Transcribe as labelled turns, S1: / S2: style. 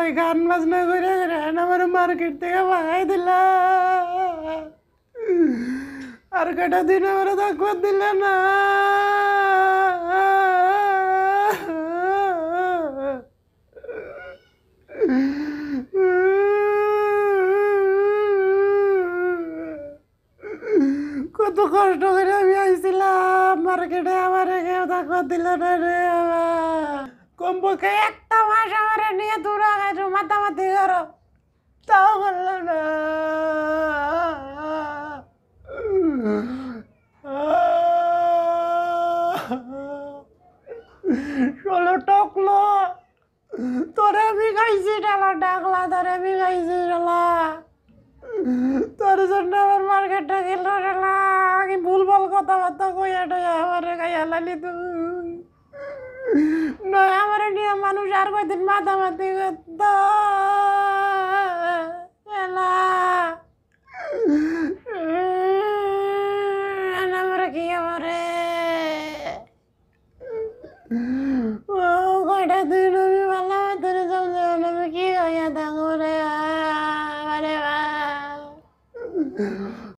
S1: সবাই গান বাজনা করে রেন আমার মার্কেট থেকে ভাগাই দিলা আর কটা দিন আমার দাকুয়ার দিলে না কত কষ্ট করে আমি আইছিলাম মার্কেটে আমার কেউ দাকুয়ার দিল না রে
S2: কমপক্ষে একটা
S1: মাস আমার নিয়ে দূর আগাইছো মাতামাতি করো তাও বললো না ষোলো টকলো তোরে আমি খাইছি ডালা ডাকলা তোরে আমি খাইছি ডালা তোর জন্য আমার মার্কেটটা গেল ডালা আমি ভুল ভুল কথাবার্তা কইয়া টইয়া আমার গাইয়া লালি তুই চার পাঁচ দিন মাতামাতি করত আমার কি করে ও কয়টা দিন আমি ভালো মতন চলছে আমি কি হইয়া থাকবো রে